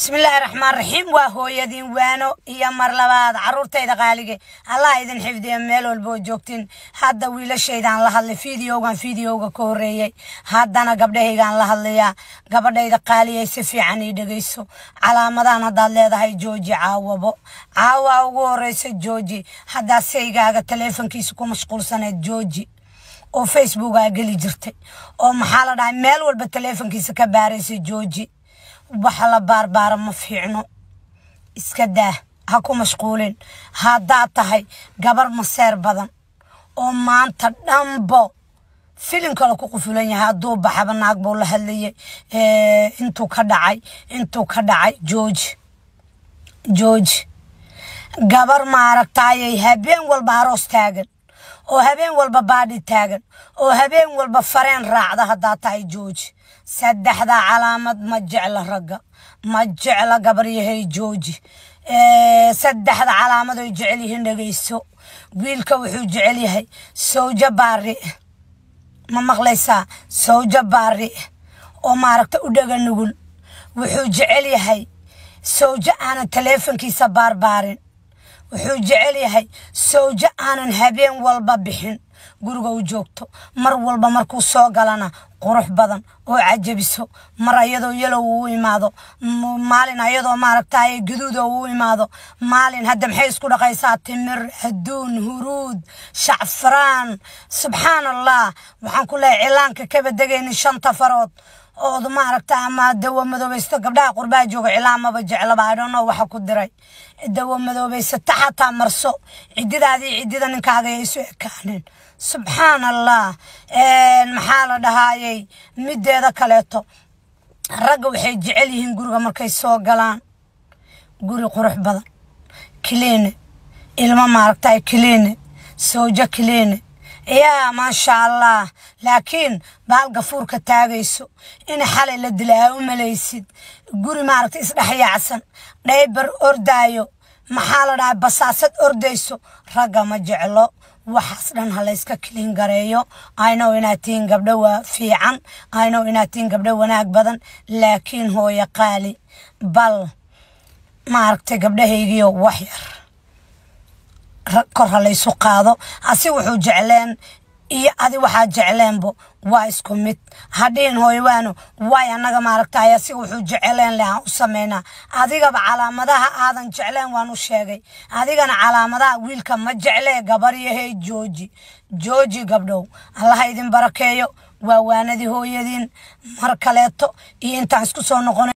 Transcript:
bismillaahi raxmaan raxiim waa hooyadiin waano iyo mar labaad caruurtayda qaalige allah idin xifdiya meel walboo joogtiin hadda wiilashaydan la hadlay fideogan fideoga ka horeeyey haddana gabdhahaygaan la hadlayaa gabadhayda qaaliyay si fiican ii dhegayso calaamadan haddaad leedahay jooji caawabo caawa ugu horeysa jooji haddaad saygaaga taleefonkiisa ku mashquulsaneed jooji oo facebookaa geli jirtay oo maxaa la dhahay meel walba taleefonkiisa ka baaraysay jooji wax la baarbaara ma fiicno iska daah ha ku mashquulin haddaad tahay gabar maseer badan oo maanta dhanbo filim kale ku qufulan yahay hadduu baxaba naag buu la hadlayay intuu ka dhacay intuu ka dhacay jooji jooji gabar maaragtaayay habeen walba aroos taagan oo habeen walba baadhi taagan oo habeen walba fareen raacda haddaad tahay jooji saddexdaa calaamad ma jeclo ragga ma jeclo gabaryahay jooji saddexda calaamadoy oy jecel yihiin dhegayso wiilka wuxuu jecel yahay sawjo baari ma maqlaysaa sawjo baari oo maaragta u dhega nugul wuxuu jecel yahay sawjo aana taleefonkiisa baarbaarin wuxuu jecel yahay sawjo aanan habeen walba bixin guriga u joogto mar walba markuu soo galana qurux badan oo cajabiso mar ayadoo yalow uu imaado maalin ayadoo maaragtaaye gaduuda uu imaado maalin hadda maxay isku dhaqaysaa timir haduun huruud shacfraan subxaan allah waxaan ku leehay cilaanka kaba degayni shanta farood ood maaragta ama dawo madoobaysto gabdhaha qurbaa jooga cilaamaba jeclaba adhono waxa ku diray dawo madoobaysata xataa marso cididaadii ciddida ninkaagay isu ekaaneen subxaan allah maxaa la dhahaaye sameeyey mideeda kaleeto ragga waxay jecel yihiin guriga markay soo galaan guri qurux badan kiliine ilmo maaragtay kiliine sowjo kiliine yaa maasha allah laakiin baal gafuurka taagayso in xalay la dilaa u malaysid guri maaragta isdhex yaacsan dhaybar ordaayo maxaa la dhahaa basaasad ordayso ragga ma jeclo waxaas dhan ha layska kiliin gareeyo aynow inaad tihiin gabdho waa fiican aynow inaad tihiin gabdho wanaag badan laakiin hooyo qaali bal ma aragtay gabdhahaygiiyo wax yar kor halaysu qaado asi wuxuu jecleen iyo adi waxaa jecleenbo waa isku mid hadhiin hooywaano waay annaga maaragtay si wuxuu jeceleen leh aan u sameynaa adigaba calaamadaha aadan jecleen waan u sheegay adigana calaamadaha wiilka ma jeclee gabaryahe jooji jooji gabdhow allaha idin barakeeyo waa waanadii hooyadiin mar kaleeto iyo intaan isku soo noqonay